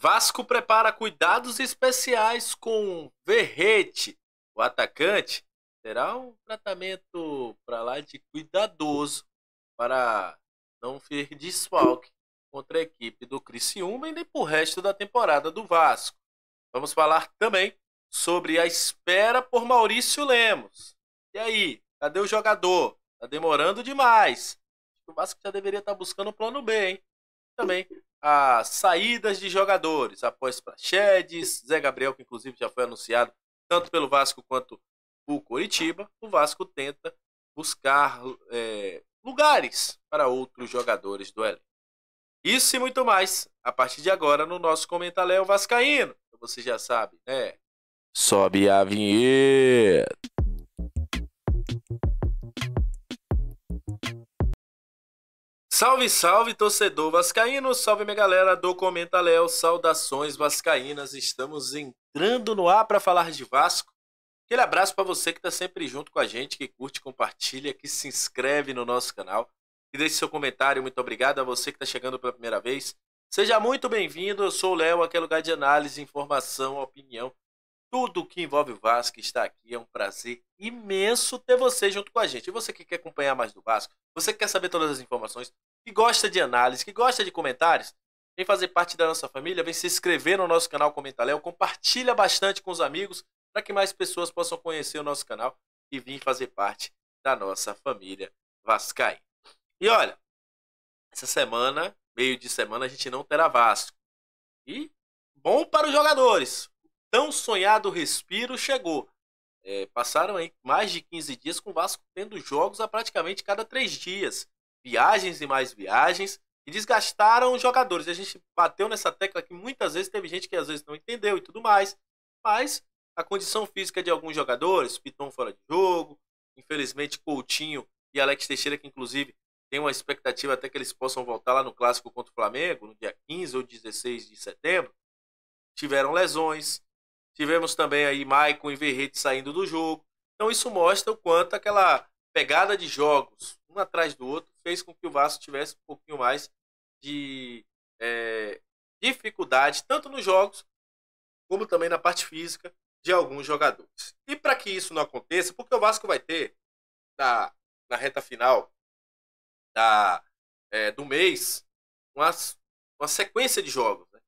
Vasco prepara cuidados especiais com Verrete. O atacante terá um tratamento para lá de cuidadoso para não fer desfalque contra a equipe do Criciúma e nem para o resto da temporada do Vasco. Vamos falar também sobre a espera por Maurício Lemos. E aí, cadê o jogador? Tá demorando demais. O Vasco já deveria estar tá buscando o plano B, hein? Também as saídas de jogadores após Praxedes, Zé Gabriel, que inclusive já foi anunciado tanto pelo Vasco quanto o Coritiba. O Vasco tenta buscar é, lugares para outros jogadores do elenco. Isso e muito mais a partir de agora no nosso Comentaléu Vascaíno. Você já sabe, né? Sobe a vinheta. Salve, salve, torcedor vascaíno, salve minha galera do Comenta Léo, saudações vascaínas, estamos entrando no ar para falar de Vasco. Aquele abraço para você que está sempre junto com a gente, que curte, compartilha, que se inscreve no nosso canal e deixe seu comentário, muito obrigado a você que está chegando pela primeira vez. Seja muito bem-vindo, eu sou o Léo, aquele é lugar de análise, informação, opinião, tudo que envolve o Vasco está aqui. É um prazer imenso ter você junto com a gente. E você que quer acompanhar mais do Vasco, você que quer saber todas as informações, que gosta de análise, que gosta de comentários, vem fazer parte da nossa família, vem se inscrever no nosso canal Comenta Léo, compartilha bastante com os amigos para que mais pessoas possam conhecer o nosso canal e vir fazer parte da nossa família Vascaí. E olha, essa semana, meio de semana, a gente não terá Vasco. E bom para os jogadores. O tão sonhado respiro chegou. É, passaram aí mais de 15 dias com o Vasco tendo jogos a praticamente cada três dias viagens e mais viagens e desgastaram os jogadores. a gente bateu nessa tecla que muitas vezes teve gente que às vezes não entendeu e tudo mais, mas a condição física de alguns jogadores, Piton fora de jogo, infelizmente Coutinho e Alex Teixeira, que inclusive tem uma expectativa até que eles possam voltar lá no Clássico contra o Flamengo, no dia 15 ou 16 de setembro, tiveram lesões. Tivemos também aí Maicon e Verrete saindo do jogo. Então isso mostra o quanto aquela pegada de jogos um atrás do outro, fez com que o Vasco tivesse um pouquinho mais de é, dificuldade, tanto nos jogos, como também na parte física de alguns jogadores. E para que isso não aconteça, porque o Vasco vai ter na, na reta final da, é, do mês uma, uma sequência de jogos. Né?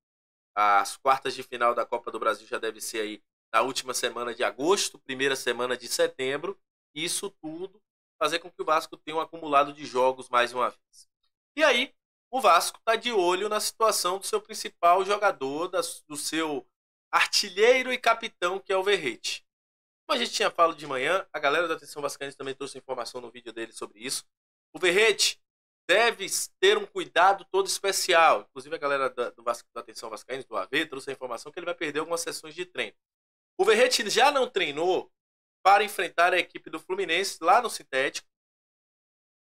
As quartas de final da Copa do Brasil já deve ser aí na última semana de agosto, primeira semana de setembro. Isso tudo fazer com que o Vasco tenha um acumulado de jogos mais uma vez. E aí, o Vasco está de olho na situação do seu principal jogador, do seu artilheiro e capitão, que é o Verrete. Como a gente tinha falado de manhã, a galera da Atenção Vascaína também trouxe informação no vídeo dele sobre isso. O Verrete deve ter um cuidado todo especial. Inclusive, a galera da, do Vasco, da Atenção Vascaína, do AV, trouxe a informação que ele vai perder algumas sessões de treino. O Verrete já não treinou para enfrentar a equipe do Fluminense lá no sintético,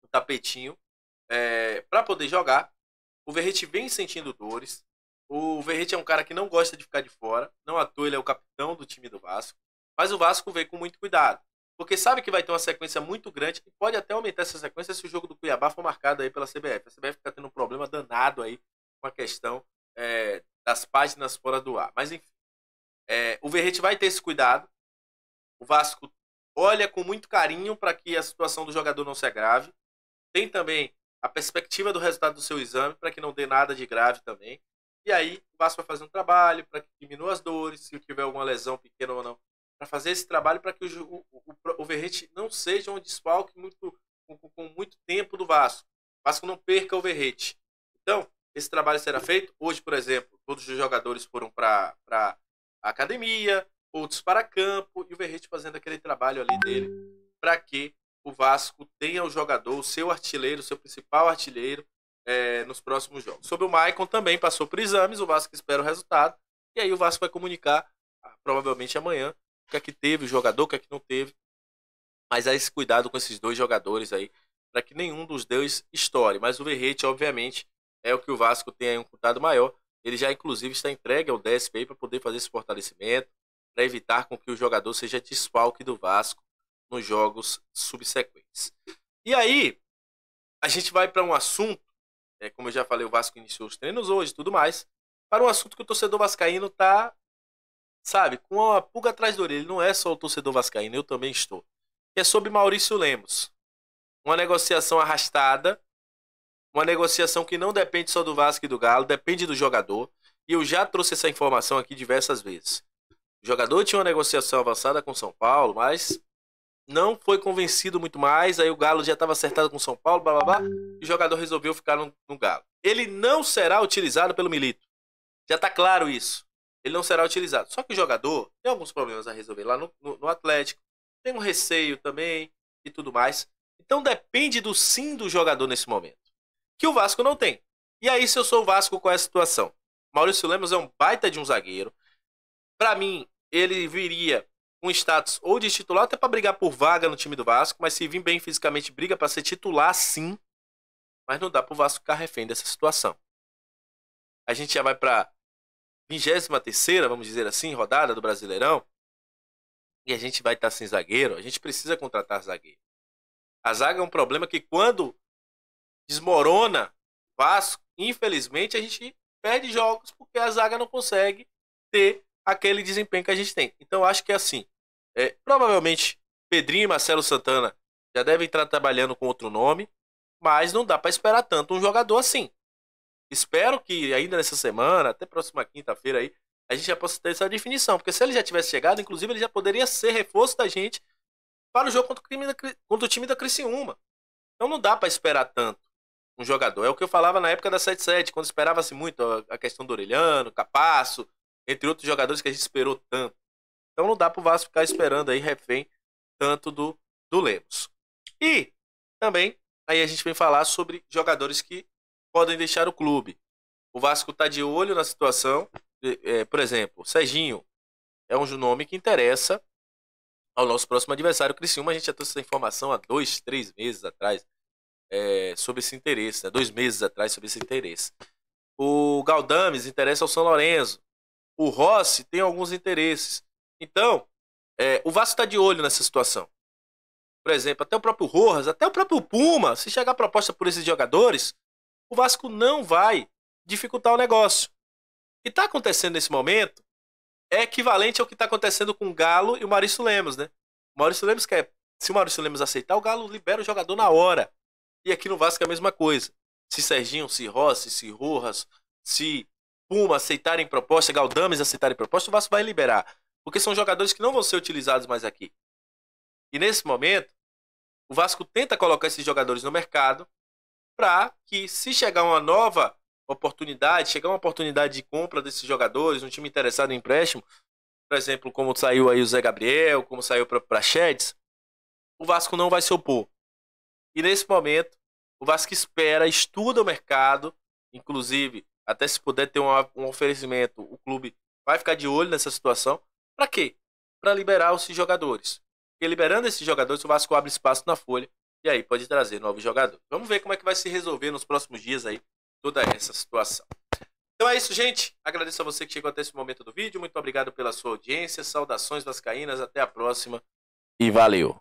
no tapetinho, é, para poder jogar. O Verrete vem sentindo dores. O Verrete é um cara que não gosta de ficar de fora. Não à toa ele é o capitão do time do Vasco. Mas o Vasco vem com muito cuidado. Porque sabe que vai ter uma sequência muito grande e pode até aumentar essa sequência se o jogo do Cuiabá for marcado aí pela CBF. A CBF fica tendo um problema danado aí com a questão é, das páginas fora do ar. Mas enfim, é, o Verrete vai ter esse cuidado. O Vasco olha com muito carinho para que a situação do jogador não se agrave. Tem também a perspectiva do resultado do seu exame para que não dê nada de grave também. E aí o Vasco vai fazer um trabalho para que diminua as dores, se tiver alguma lesão pequena ou não, para fazer esse trabalho para que o, o, o, o Verrete não seja um desfalque muito, com, com, muito tempo do Vasco. O Vasco não perca o Verrete. Então, esse trabalho será feito. Hoje, por exemplo, todos os jogadores foram para a academia, outros para campo, e o Verrete fazendo aquele trabalho ali dele para que o Vasco tenha o jogador, o seu artilheiro, o seu principal artilheiro é, nos próximos jogos. Sobre o Maicon também passou por exames, o Vasco espera o resultado, e aí o Vasco vai comunicar, ah, provavelmente amanhã, o que é que teve o jogador, o que é que não teve. Mas há é esse cuidado com esses dois jogadores aí, para que nenhum dos dois estoure. Mas o Verrete, obviamente, é o que o Vasco tem aí um cuidado maior. Ele já, inclusive, está entregue ao DSP para poder fazer esse fortalecimento para evitar com que o jogador seja desfalque do Vasco nos jogos subsequentes. E aí, a gente vai para um assunto, é, como eu já falei, o Vasco iniciou os treinos hoje e tudo mais, para um assunto que o torcedor vascaíno está, sabe, com uma pulga atrás da orelha. Ele não é só o torcedor vascaíno, eu também estou. Que é sobre Maurício Lemos. Uma negociação arrastada, uma negociação que não depende só do Vasco e do Galo, depende do jogador. E eu já trouxe essa informação aqui diversas vezes. O jogador tinha uma negociação avançada com São Paulo, mas não foi convencido muito mais. Aí o Galo já estava acertado com São Paulo, blá blá blá. E o jogador resolveu ficar no, no Galo. Ele não será utilizado pelo Milito. Já está claro isso. Ele não será utilizado. Só que o jogador tem alguns problemas a resolver lá no, no, no Atlético. Tem um receio também e tudo mais. Então depende do sim do jogador nesse momento. Que o Vasco não tem. E aí, se eu sou o Vasco, qual é a situação? Maurício Lemos é um baita de um zagueiro. Para mim, ele viria com status ou de titular até para brigar por vaga no time do Vasco, mas se vir bem fisicamente briga para ser titular sim. Mas não dá para o Vasco ficar refém dessa situação. A gente já vai para 23 vamos dizer assim, rodada do Brasileirão. E a gente vai estar tá sem zagueiro. A gente precisa contratar zagueiro. A zaga é um problema que quando desmorona Vasco, infelizmente a gente perde jogos porque a zaga não consegue ter aquele desempenho que a gente tem. Então acho que é assim. É, provavelmente Pedrinho e Marcelo Santana já devem estar trabalhando com outro nome, mas não dá para esperar tanto um jogador assim. Espero que ainda nessa semana, até próxima quinta-feira aí, a gente já possa ter essa definição, porque se ele já tivesse chegado, inclusive ele já poderia ser reforço da gente para o jogo contra o time da, contra o time da Criciúma. Então não dá para esperar tanto um jogador. É o que eu falava na época da 7-7, quando esperava-se muito a questão do Orelhano, Capasso, entre outros jogadores que a gente esperou tanto. Então não dá para o Vasco ficar esperando aí refém tanto do, do Lemos. E também aí a gente vem falar sobre jogadores que podem deixar o clube. O Vasco está de olho na situação. É, por exemplo, Serginho é um nome que interessa ao nosso próximo adversário, Criciúma. A gente já trouxe essa informação há dois, três meses atrás é, sobre esse interesse. Né? Dois meses atrás sobre esse interesse. O Galdames interessa ao São Lourenço o Rossi tem alguns interesses. Então, é, o Vasco está de olho nessa situação. Por exemplo, até o próprio Rojas, até o próprio Puma, se chegar proposta por esses jogadores, o Vasco não vai dificultar o negócio. O que está acontecendo nesse momento é equivalente ao que está acontecendo com o Galo e o Maurício Lemos, né? O Maurício Lemos quer. Se o Maurício Lemos aceitar, o Galo libera o jogador na hora. E aqui no Vasco é a mesma coisa. Se Serginho, se Rossi, se Rojas, se Puma aceitarem proposta, Galdames aceitarem proposta, o Vasco vai liberar. Porque são jogadores que não vão ser utilizados mais aqui. E nesse momento, o Vasco tenta colocar esses jogadores no mercado para que, se chegar uma nova oportunidade, chegar uma oportunidade de compra desses jogadores, um time interessado em empréstimo, por exemplo, como saiu aí o Zé Gabriel, como saiu para Praxedes, o Vasco não vai se opor. E nesse momento, o Vasco espera, estuda o mercado, inclusive até se puder ter um, um oferecimento, o clube vai ficar de olho nessa situação. Para quê? Para liberar esses jogadores. Porque liberando esses jogadores, o Vasco abre espaço na folha e aí pode trazer novos jogadores. Vamos ver como é que vai se resolver nos próximos dias aí toda essa situação. Então é isso, gente. Agradeço a você que chegou até esse momento do vídeo. Muito obrigado pela sua audiência. Saudações vascaínas. Até a próxima e valeu.